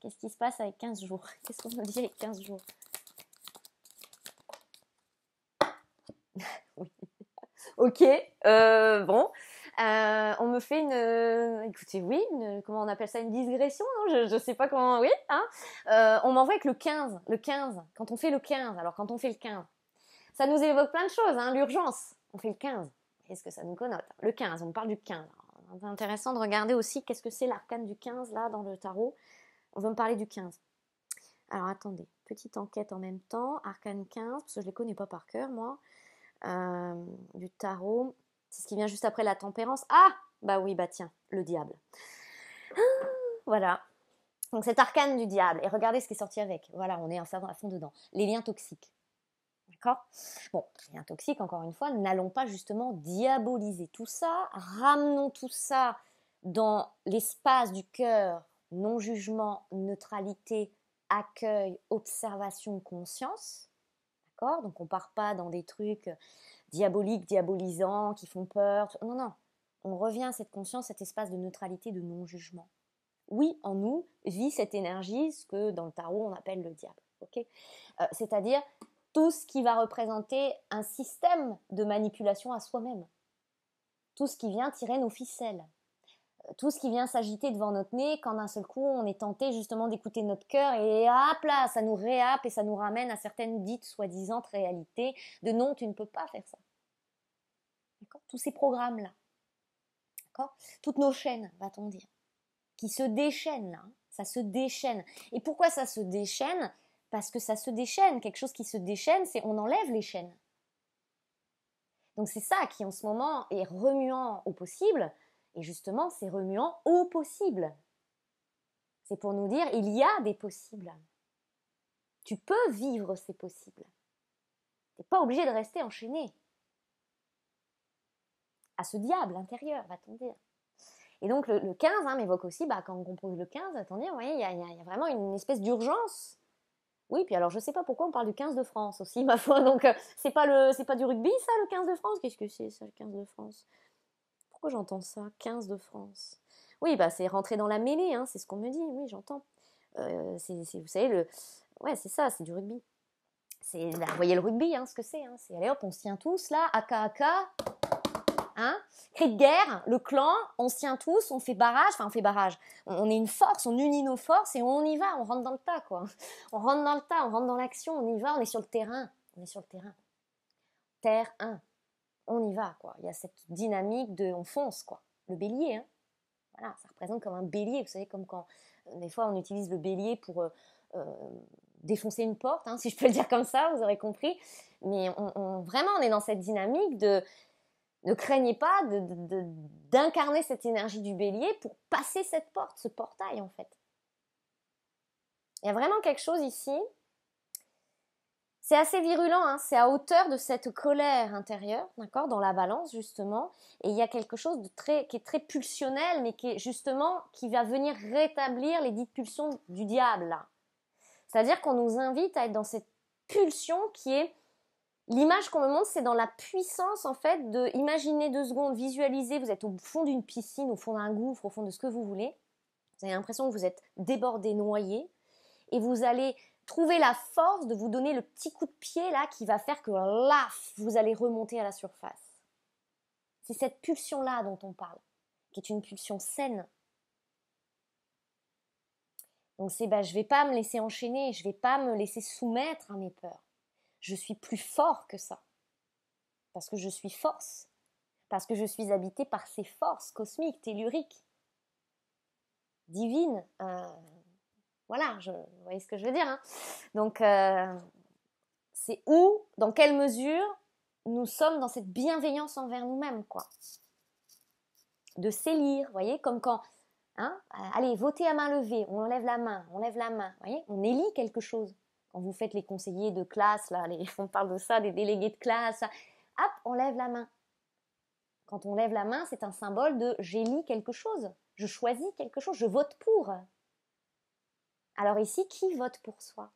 Qu'est-ce qui se passe avec 15 jours Qu'est-ce qu'on me dit avec 15 jours ok, euh, bon. Euh, on me fait une. Euh, écoutez, oui, comment on appelle ça Une digression Je ne sais pas comment. Oui, hein On m'envoie avec le 15. Le 15. Quand on fait le 15. Alors, quand on fait le 15, ça nous évoque plein de choses, hein. l'urgence. On fait le 15. Qu'est-ce que ça nous connote Le 15, on parle du 15. C'est intéressant de regarder aussi qu'est-ce que c'est l'arcane du 15 là dans le tarot. On va me parler du 15. Alors attendez, petite enquête en même temps. Arcane 15, parce que je ne les connais pas par cœur moi. Euh, du tarot. C'est ce qui vient juste après la tempérance. Ah Bah oui, bah tiens, le diable. Ah! voilà. Donc cet arcane du diable. Et regardez ce qui est sorti avec. Voilà, on est à fond dedans. Les liens toxiques. Bon, rien toxique, encore une fois, n'allons pas justement diaboliser tout ça, ramenons tout ça dans l'espace du cœur, non-jugement, neutralité, accueil, observation, conscience. D'accord Donc on ne part pas dans des trucs diaboliques, diabolisants, qui font peur. Non, non. On revient à cette conscience, cet espace de neutralité, de non-jugement. Oui, en nous vit cette énergie, ce que dans le tarot on appelle le diable. ok euh, C'est-à-dire tout ce qui va représenter un système de manipulation à soi-même, tout ce qui vient tirer nos ficelles, euh, tout ce qui vient s'agiter devant notre nez quand d'un seul coup on est tenté justement d'écouter notre cœur et hop là, ça nous réappe et ça nous ramène à certaines dites soi-disant réalités de non, tu ne peux pas faire ça. D'accord Tous ces programmes-là, d'accord Toutes nos chaînes, va-t-on dire, qui se déchaînent là, hein, ça se déchaîne. Et pourquoi ça se déchaîne parce que ça se déchaîne. Quelque chose qui se déchaîne, c'est on enlève les chaînes. Donc c'est ça qui en ce moment est remuant au possible, et justement c'est remuant au possible. C'est pour nous dire, il y a des possibles. Tu peux vivre ces possibles. Tu n'es pas obligé de rester enchaîné à ce diable intérieur, va-t-on dire. Et donc le, 15 hein, m'évoque aussi, bah, quand on compose le 15, attendez, il y a vraiment une espèce d'urgence oui, puis alors je sais pas pourquoi on parle du 15 de France aussi, ma foi. Donc euh, c'est pas le c'est pas du rugby ça le 15 de France Qu'est-ce que c'est ça le 15 de France Pourquoi j'entends ça 15 de France Oui, bah c'est rentrer dans la mêlée, hein, c'est ce qu'on me dit. Oui, j'entends. Euh, vous savez le ouais c'est ça, c'est du rugby. C'est vous voyez le rugby, hein, ce que c'est. Hein, c'est allez hop, on se tient tous là, aka aka, hein de guerre, le clan, on se tient tous, on fait barrage, enfin on fait barrage. On, est une force, on unit nos forces et on y va, on rentre dans le tas quoi. On rentre dans le tas, on rentre dans l'action, on y va, on est sur le terrain, on est sur le terrain. Terre 1, on y va quoi. Il y a cette dynamique de on fonce quoi. Le bélier, hein voilà, ça représente comme un bélier, vous savez comme quand euh, des fois on utilise le bélier pour euh, euh, défoncer une porte, hein, si je peux le dire comme ça, vous aurez compris. Mais on, vraiment, on est dans cette dynamique de ne craignez pas d'incarner cette énergie du bélier pour passer cette porte, ce portail en fait. Il y a vraiment quelque chose ici. C'est assez virulent, hein. c'est à hauteur de cette colère intérieure, d'accord, dans la balance justement. Et il y a quelque chose de très, qui est très pulsionnel, mais qui est justement qui va venir rétablir les dites pulsions du diable. C'est-à-dire qu'on nous invite à être dans cette pulsion qui est L'image qu'on me montre, c'est dans la puissance en fait de imaginer deux secondes, visualiser, vous êtes au fond d'une piscine, au fond d'un gouffre, au fond de ce que vous voulez. Vous avez l'impression que vous êtes débordé, noyé, et vous allez trouver la force de vous donner le petit coup de pied là qui va faire que là, vous allez remonter à la surface. C'est cette pulsion là dont on parle, qui est une pulsion saine. Donc c'est bah, je vais pas me laisser enchaîner, je vais pas me laisser soumettre à mes peurs je suis plus fort que ça. Parce que je suis force. Parce que je suis habité par ces forces cosmiques, telluriques, divines. Euh, voilà, je, vous voyez ce que je veux dire. Hein. Donc, euh, c'est où, dans quelle mesure nous sommes dans cette bienveillance envers nous-mêmes, quoi. De s'élire, vous voyez, comme quand, hein, euh, allez, votez à main levée, on lève la main, on lève la main, vous voyez, on élit quelque chose quand vous faites les conseillers de classe, là, on parle de ça, des délégués de classe, hop, on lève la main. Quand on lève la main, c'est un symbole de j'élis quelque chose, je choisis quelque chose, je vote pour. Alors ici, qui vote pour soi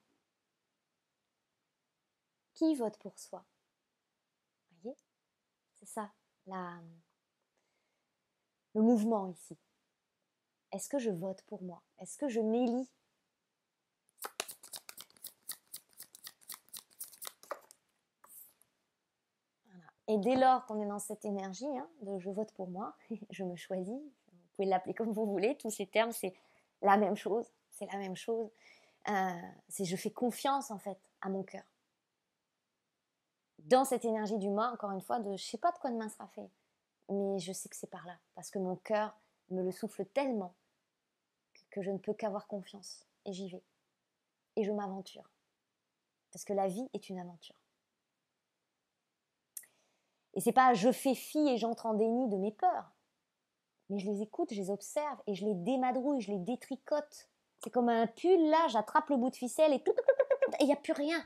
Qui vote pour soi Vous voyez C'est ça, la, le mouvement ici. Est-ce que je vote pour moi Est-ce que je m'élis Et dès lors qu'on est dans cette énergie hein, de je vote pour moi, je me choisis, vous pouvez l'appeler comme vous voulez, tous ces termes, c'est la même chose, c'est la même chose. Euh, c'est je fais confiance en fait à mon cœur. Dans cette énergie du moi, encore une fois, de je sais pas de quoi demain sera fait, mais je sais que c'est par là, parce que mon cœur me le souffle tellement que je ne peux qu'avoir confiance. Et j'y vais. Et je m'aventure. Parce que la vie est une aventure. Et c'est pas je fais fi et j'entre en déni de mes peurs. Mais je les écoute, je les observe et je les démadrouille, je les détricote. C'est comme un pull là, j'attrape le bout de ficelle et il n'y a plus rien.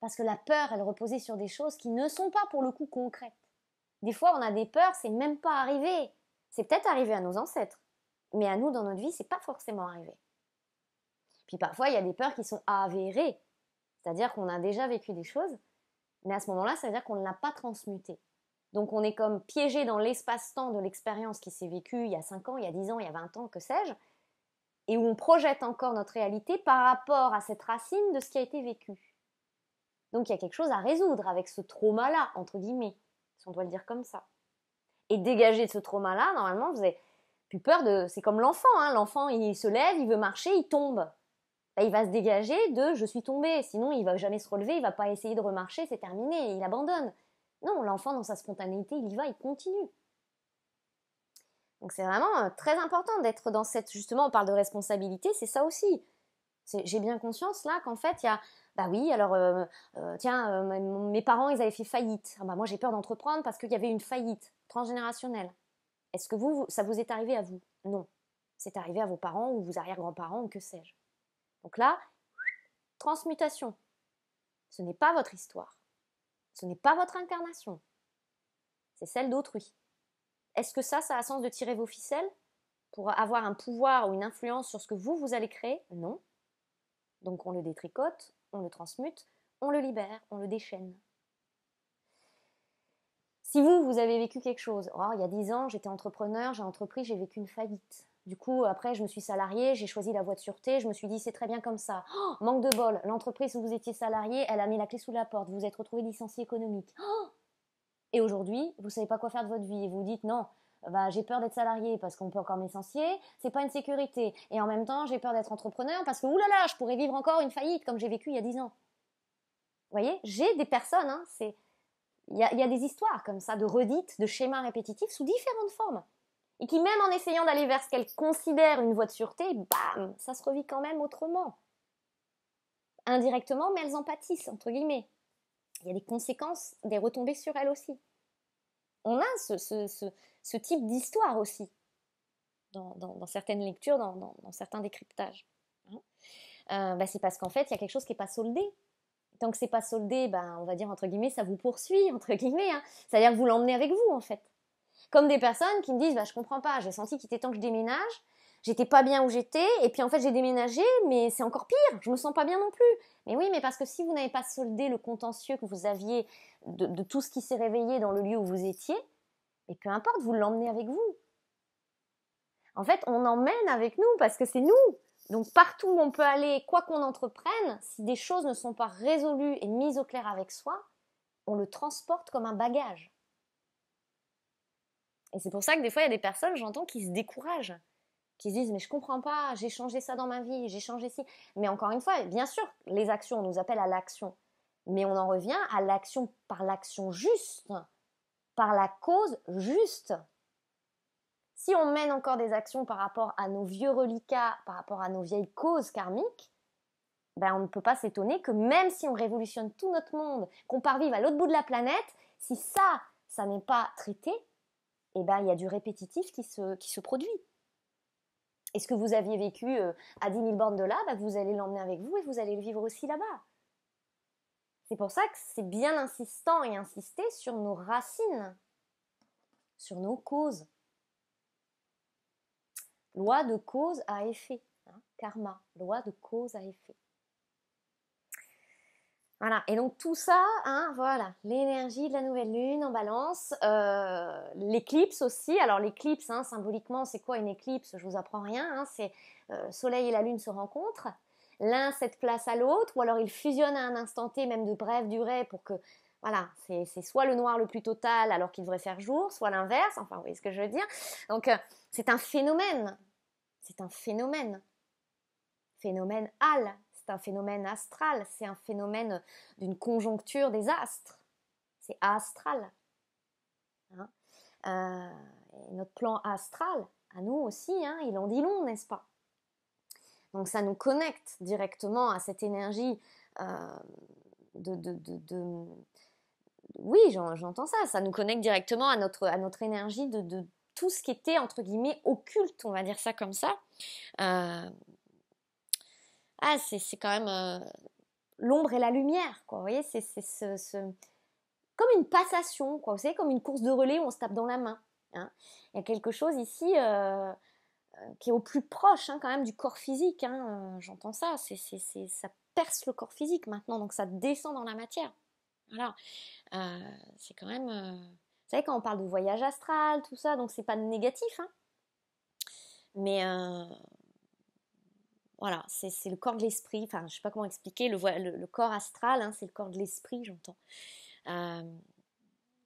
Parce que la peur, elle reposait sur des choses qui ne sont pas pour le coup concrètes. Des fois, on a des peurs, c'est même pas arrivé. C'est peut-être arrivé à nos ancêtres, mais à nous dans notre vie, c'est pas forcément arrivé. Puis parfois, il y a des peurs qui sont avérées, c'est-à-dire qu'on a déjà vécu des choses mais à ce moment-là, ça veut dire qu'on ne l'a pas transmuté. Donc on est comme piégé dans l'espace-temps de l'expérience qui s'est vécue il y a 5 ans, il y a 10 ans, il y a 20 ans, que sais-je, et où on projette encore notre réalité par rapport à cette racine de ce qui a été vécu. Donc il y a quelque chose à résoudre avec ce trauma-là, entre guillemets, si on doit le dire comme ça. Et dégager de ce trauma-là, normalement, vous n'avez plus peur de... C'est comme l'enfant, hein. l'enfant il se lève, il veut marcher, il tombe. Bah, il va se dégager de je suis tombé, sinon il va jamais se relever, il va pas essayer de remarcher, c'est terminé, il abandonne. Non, l'enfant dans sa spontanéité, il y va, il continue. Donc c'est vraiment euh, très important d'être dans cette justement on parle de responsabilité, c'est ça aussi. J'ai bien conscience là qu'en fait il y a bah oui alors euh, euh, tiens mes parents ils avaient fait faillite. Ah bah, moi j'ai peur d'entreprendre parce qu'il y avait une faillite transgénérationnelle. Est-ce que vous ça vous est arrivé à vous Non, c'est arrivé à vos parents ou vos arrière-grands-parents ou que sais-je. Donc là, transmutation. Ce n'est pas votre histoire. Ce n'est pas votre incarnation. C'est celle d'autrui. Est-ce que ça, ça a sens de tirer vos ficelles pour avoir un pouvoir ou une influence sur ce que vous, vous allez créer Non. Donc on le détricote, on le transmute, on le libère, on le déchaîne. Si vous, vous avez vécu quelque chose, oh, il y a dix ans, j'étais entrepreneur, j'ai entrepris, j'ai vécu une faillite. Du coup, après, je me suis salariée, j'ai choisi la voie de sûreté, je me suis dit, c'est très bien comme ça. Oh, manque de bol, l'entreprise où vous étiez salarié, elle a mis la clé sous la porte, vous êtes retrouvé licencié économique. Oh et aujourd'hui, vous ne savez pas quoi faire de votre vie et vous dites, non, bah, j'ai peur d'être salarié parce qu'on peut encore me licencier, c'est pas une sécurité. Et en même temps, j'ai peur d'être entrepreneur parce que, oulala, je pourrais vivre encore une faillite comme j'ai vécu il y a dix ans. Vous voyez, j'ai des personnes, hein, c'est... il y, a des histoires comme ça, de redites, de schémas répétitifs sous différentes formes et qui même en essayant d'aller vers ce qu'elle considère une voie de sûreté, bam, ça se revit quand même autrement. Indirectement, mais elles en pâtissent, entre guillemets. Il y a des conséquences, des retombées sur elles aussi. On a ce, type d'histoire aussi dans, certaines lectures, dans, certains décryptages. Hein. Euh, bah, c'est parce qu'en fait, il y a quelque chose qui n'est pas soldé. Tant que c'est pas soldé, bah, on va dire entre guillemets, ça vous poursuit, entre guillemets. Hein. C'est-à-dire que vous l'emmenez avec vous, en fait. Comme des personnes qui me disent, bah, je comprends pas, j'ai senti qu'il était temps que je déménage, j'étais pas bien où j'étais, et puis en fait j'ai déménagé, mais c'est encore pire, je me sens pas bien non plus. Mais oui, mais parce que si vous n'avez pas soldé le contentieux que vous aviez de, de tout ce qui s'est réveillé dans le lieu où vous étiez, et peu importe, vous l'emmenez avec vous. En fait, on emmène avec nous parce que c'est nous. Donc partout où on peut aller, quoi qu'on entreprenne, si des choses ne sont pas résolues et mises au clair avec soi, on le transporte comme un bagage. Et c'est pour ça que des fois, il y a des personnes, j'entends, qui se découragent, qui se disent Mais je comprends pas, j'ai changé ça dans ma vie, j'ai changé ci. Mais encore une fois, bien sûr, les actions, on nous appelle à l'action. Mais on en revient à l'action par l'action juste, par la cause juste. Si on mène encore des actions par rapport à nos vieux reliquats, par rapport à nos vieilles causes karmiques, ben on ne peut pas s'étonner que même si on révolutionne tout notre monde, qu'on parvive à l'autre bout de la planète, si ça, ça n'est pas traité, eh ben, il y a du répétitif qui se, qui se produit. Et ce que vous aviez vécu euh, à 10 000 bornes de là, bah, vous allez l'emmener avec vous et vous allez le vivre aussi là-bas. C'est pour ça que c'est bien insistant et insister sur nos racines, sur nos causes. Loi de cause à effet, hein, karma, loi de cause à effet. Voilà, et donc tout ça, hein, voilà, l'énergie de la nouvelle lune en balance, euh, l'éclipse aussi. Alors l'éclipse, hein, symboliquement, c'est quoi une éclipse Je vous apprends rien, hein. c'est euh, soleil et la lune se rencontrent, l'un cette place à l'autre, ou alors ils fusionnent à un instant T, même de brève durée, pour que, voilà, c'est soit le noir le plus total alors qu'il devrait faire jour, soit l'inverse, enfin vous voyez ce que je veux dire. Donc euh, c'est un phénomène, c'est un phénomène, phénomène HAL, un phénomène astral, c'est un phénomène euh, d'une conjoncture des astres. C'est astral. Hein. Euh, notre plan astral, à nous aussi, hein, il en dit long, n'est-ce pas Donc ça nous connecte directement à cette énergie euh, de, de, de, Oui, j'entends ça, ça nous connecte directement à notre, à notre énergie de, tout ce qui était, entre guillemets, occulte, on va dire ça comme ça. Euh, ah, c'est quand même euh, l'ombre et la lumière, quoi. Vous voyez, c'est ce, comme une passation, quoi. Vous savez, comme une course de relais où on se tape dans la main. Hein. Il y a quelque chose ici euh, euh, qui est au plus proche, hein, quand même, du corps physique. Hein. J'entends ça. C'est ça perce le corps physique maintenant, donc ça descend dans la matière. Alors, c'est quand même. Vous savez, quand on parle de voyage astral, tout ça, donc c'est pas négatif. Hein. Mais voilà, c'est le corps de l'esprit, enfin je sais pas comment expliquer, le, le, corps astral, hein, c'est le corps de l'esprit, j'entends. Euh,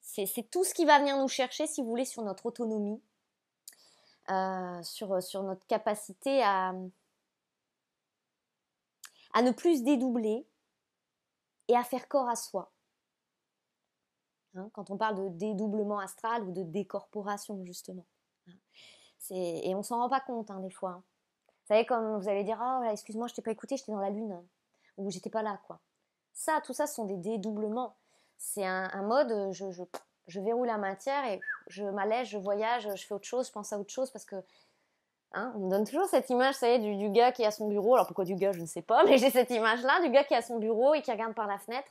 c'est tout ce qui va venir nous chercher, si vous voulez, sur notre autonomie, euh, sur, sur notre capacité à, à ne plus se dédoubler et à faire corps à soi. Hein, quand on parle de dédoublement astral ou de décorporation, justement. Hein, et on s'en rend pas compte, des fois comme vous allez dire, ah, excuse-moi, je t'ai pas écouté, j'étais dans la lune, ou j'étais pas là, quoi. Ça, tout ça, ce sont des dédoublements. C'est un, mode, je, verrouille la matière et je m'allège, je voyage, je fais autre chose, je pense à autre chose parce que. Hein, on me donne toujours cette image, ça y du, gars qui est à son bureau. Alors pourquoi du gars, je ne sais pas, mais j'ai cette image-là, du gars qui a son bureau et qui regarde par la fenêtre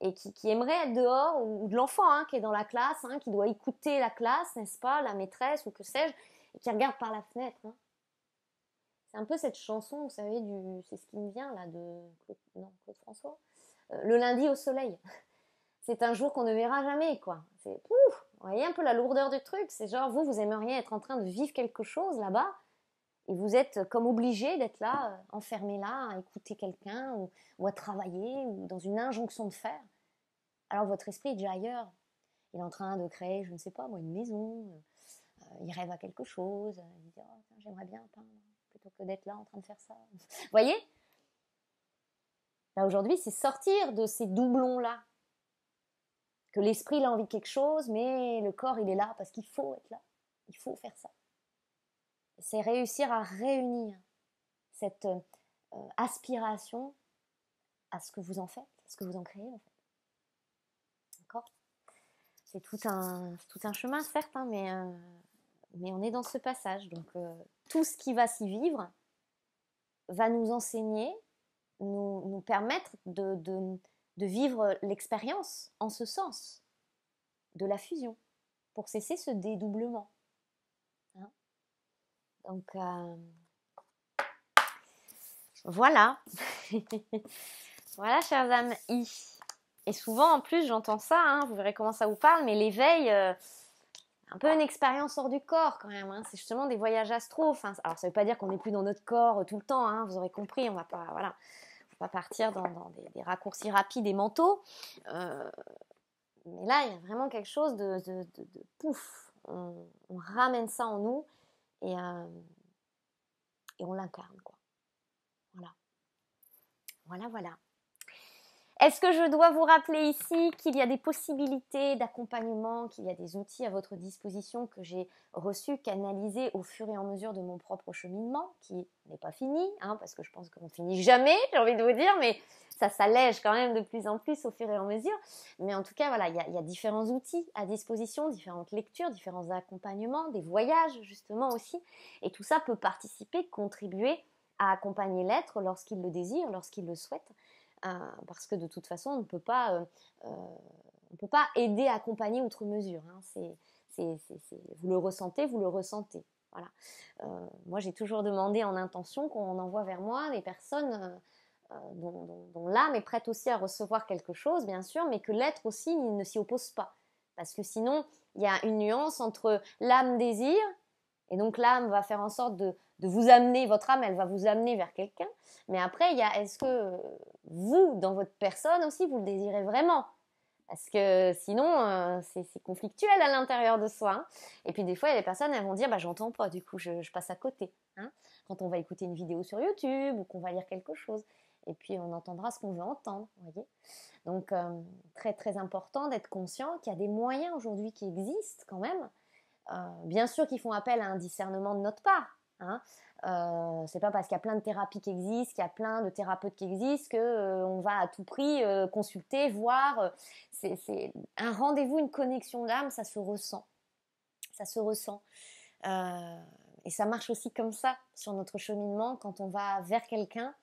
et qui, aimerait être dehors, ou, de l'enfant hein, qui est dans la classe, hein, qui doit écouter la classe, n'est-ce pas, la maîtresse ou que sais-je, et qui regarde par la fenêtre. C'est un peu cette chanson, vous savez, du, c'est ce qui me vient là de Claude, François. Euh, le lundi au soleil. c'est un jour qu'on ne verra jamais, quoi. C'est Vous voyez un peu la lourdeur du truc C'est genre, vous, vous aimeriez être en train de vivre quelque chose là-bas, et vous êtes comme obligé d'être là, euh, enfermé là, à écouter quelqu'un, ou, à travailler, ou dans une injonction de faire. Alors votre esprit est déjà ailleurs. Il est en train de créer, je ne sais pas, moi, une maison. Euh, il rêve à quelque chose. Il dit, oh, j'aimerais bien peindre que d'être là en train de faire ça. Vous voyez Là aujourd'hui, c'est sortir de ces doublons-là. Que l'esprit, a envie de quelque chose, mais le corps, il est là parce qu'il faut être là. Il faut faire ça. C'est réussir à réunir cette euh, aspiration à ce que vous en faites, ce que vous en créez en fait. D'accord C'est tout un, tout un chemin, certes, hein, mais, euh, mais on est dans ce passage. Donc. Euh, tout ce qui va s'y vivre va nous enseigner, nous, permettre de, vivre l'expérience en ce sens de la fusion, pour cesser ce dédoublement. Hein. Donc, euh, voilà. voilà, chers amis. Et souvent, en plus, j'entends ça, hein, vous verrez comment ça vous parle, mais l'éveil, euh, un peu une expérience hors du corps quand même. Hein. C'est justement des voyages astro. alors ça ne veut pas dire qu'on n'est plus dans notre corps euh, tout le temps. Hein, vous aurez compris, on va pas, voilà, va pas partir dans, des, raccourcis rapides et mentaux. Euh, mais là, il y a vraiment quelque chose de, pouf. On, ramène ça en nous et, euh, on l'incarne Voilà. Voilà, voilà. Est-ce que je dois vous rappeler ici qu'il y a des possibilités d'accompagnement, qu'il y a des outils à votre disposition que j'ai reçus, canalisés au fur et à mesure de mon propre cheminement, qui n'est pas fini, hein, parce que je pense qu'on finit jamais, j'ai envie de vous dire, mais ça s'allège quand même de plus en plus au fur et à mesure. Mais en tout cas, voilà, il y, a différents outils à disposition, différentes lectures, différents accompagnements, des voyages justement aussi, et tout ça peut participer, contribuer à accompagner l'être lorsqu'il le désire, lorsqu'il le souhaite, euh, parce que de toute façon, on ne peut pas, euh, euh, on peut pas aider, accompagner outre mesure. Hein. vous le ressentez, vous le ressentez. Voilà. moi, j'ai toujours demandé en intention qu'on envoie vers moi des personnes dont, l'âme est prête aussi à recevoir quelque chose, bien sûr, mais que l'être aussi ne s'y oppose pas. Parce que sinon, il y a une nuance entre l'âme désire et donc l'âme va faire en sorte de, de vous amener, votre âme, elle va vous amener vers quelqu'un. Mais après, il y a est-ce que vous, dans votre personne aussi, vous le désirez vraiment parce que sinon, euh, c'est conflictuel à l'intérieur de soi. Hein. Et puis des fois, il y a des personnes, elles vont dire, bah, j'entends pas, du coup, je, passe à côté. Hein. Quand on va écouter une vidéo sur YouTube ou qu'on va lire quelque chose. Et puis, on entendra ce qu'on veut entendre, voyez. Donc, euh, très, très important d'être conscient qu'il y a des moyens aujourd'hui qui existent quand même. Euh, bien sûr qui font appel à un discernement de notre part. Hein. Euh, c'est pas parce qu'il y a plein de thérapies qui existent, qu'il y a plein de thérapeutes qui existent, qu'on euh, va à tout prix euh, consulter, voir. c'est un rendez-vous, une connexion d'âme, ça se ressent, ça se ressent. et ça marche aussi comme ça sur notre cheminement quand on va vers quelqu'un,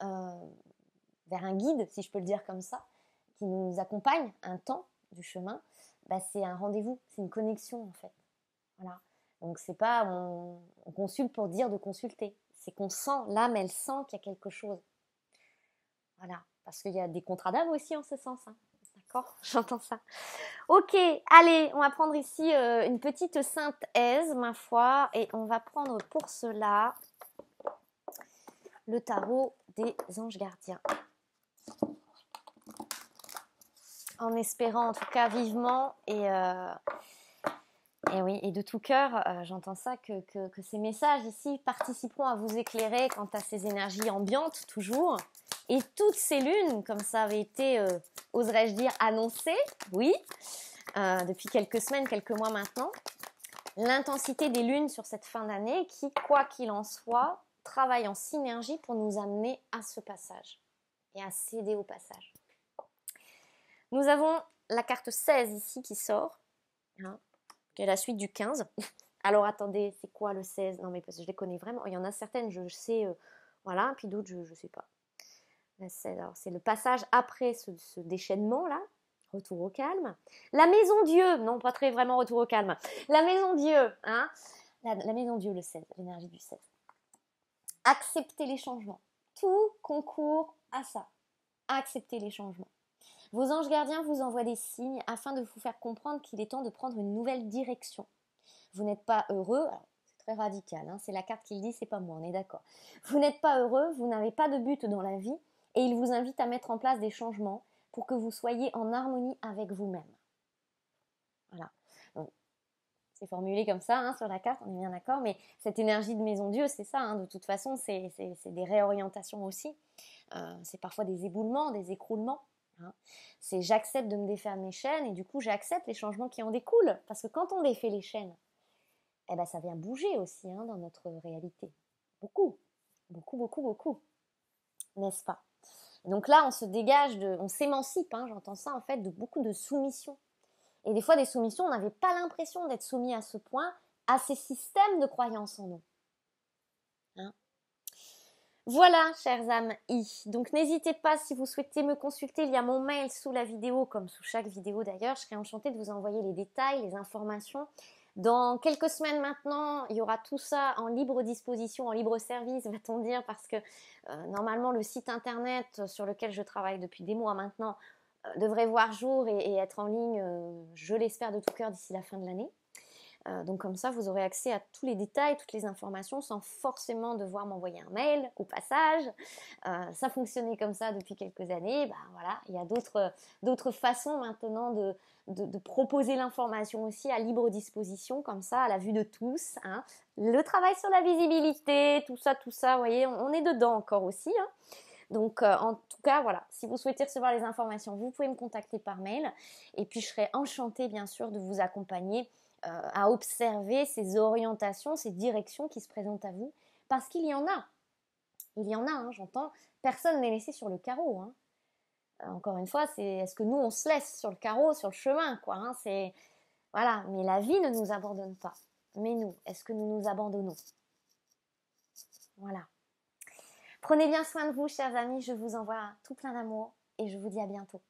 vers un guide, si je peux le dire comme ça, qui nous accompagne un temps du chemin. Bah, c'est un rendez-vous, c'est une connexion en fait. Voilà. Donc c'est pas on, consulte pour dire de consulter, c'est qu'on sent l'âme, elle sent qu'il y a quelque chose. Voilà, parce qu'il y a des contrats d'âme aussi en ce sens. Hein. D'accord, j'entends ça. Ok, allez, on va prendre ici euh, une petite synthèse, ma foi, et on va prendre pour cela le tarot des anges gardiens. En espérant en tout cas vivement et euh, et oui, et de tout cœur, euh, j'entends ça, que, ces messages ici participeront à vous éclairer quant à ces énergies ambiantes, toujours. Et toutes ces lunes, comme ça avait été, euh, oserais-je dire, annoncé, oui, euh, depuis quelques semaines, quelques mois maintenant, l'intensité des lunes sur cette fin d'année qui, quoi qu'il en soit, travaille en synergie pour nous amener à ce passage et à céder au passage. Nous avons la carte 16 ici qui sort. Hein, la suite du 15. Alors attendez, c'est quoi le 16 Non mais parce que je les connais vraiment. Il y en a certaines, je sais, euh, voilà, puis d'autres, je ne sais pas. C'est le passage après ce, déchaînement-là, retour au calme. La maison Dieu, non pas très vraiment retour au calme. La maison Dieu, hein. la, la maison Dieu, le 16, l'énergie du 16. Accepter les changements. Tout concourt à ça. Accepter les changements. Vos anges gardiens vous envoient des signes afin de vous faire comprendre qu'il est temps de prendre une nouvelle direction. Vous n'êtes pas heureux, c'est très radical, hein, c'est la carte qui le dit, c'est pas moi, on est d'accord. Vous n'êtes pas heureux, vous n'avez pas de but dans la vie et il vous invite à mettre en place des changements pour que vous soyez en harmonie avec vous-même. Voilà. c'est formulé comme ça hein, sur la carte, on est bien d'accord, mais cette énergie de maison Dieu, c'est ça, hein, de toute façon, c'est, des réorientations aussi. Euh, c'est parfois des éboulements, des écroulements. Hein. C'est j'accepte de me défaire mes chaînes et du coup j'accepte les changements qui en découlent. Parce que quand on défait les chaînes, eh ben, ça vient bouger aussi hein, dans notre réalité. Beaucoup, beaucoup, beaucoup, beaucoup. N'est-ce pas Donc là, on se dégage, de, on s'émancipe, hein, j'entends ça en fait, de beaucoup de soumissions. Et des fois, des soumissions, on n'avait pas l'impression d'être soumis à ce point à ces systèmes de croyances en nous. Voilà, chers amis. Donc n'hésitez pas si vous souhaitez me consulter il y a mon mail sous la vidéo, comme sous chaque vidéo d'ailleurs. Je serai enchantée de vous envoyer les détails, les informations. Dans quelques semaines maintenant, il y aura tout ça en libre disposition, en libre service, va-t-on dire, parce que euh, normalement le site internet euh, sur lequel je travaille depuis des mois maintenant euh, devrait voir jour et, être en ligne, je l'espère de tout cœur, d'ici la fin de l'année. Euh, donc comme ça, vous aurez accès à tous les détails, toutes les informations sans forcément devoir m'envoyer un mail au passage. Euh, ça fonctionnait comme ça depuis quelques années. Ben voilà, il y a d'autres, façons maintenant de, proposer l'information aussi à libre disposition, comme ça, à la vue de tous. Hein. Le travail sur la visibilité, tout ça, tout ça, vous voyez, on, est dedans encore aussi. Hein. Donc, euh, en tout cas, voilà, si vous souhaitez recevoir les informations, vous pouvez me contacter par mail. Et puis, je serai enchantée, bien sûr, de vous accompagner euh, à observer ces orientations, ces directions qui se présentent à vous, parce qu'il y en a. Il y en a, hein, j'entends. Personne n'est laissé sur le carreau. Hein. Euh, encore une fois, c'est est-ce que nous on se laisse sur le carreau, sur le chemin, quoi. Hein? c'est voilà. Mais la vie ne nous abandonne pas. Mais nous, est-ce que nous nous abandonnons Voilà. Prenez bien soin de vous, chers amis. Je vous envoie tout plein d'amour et je vous dis à bientôt.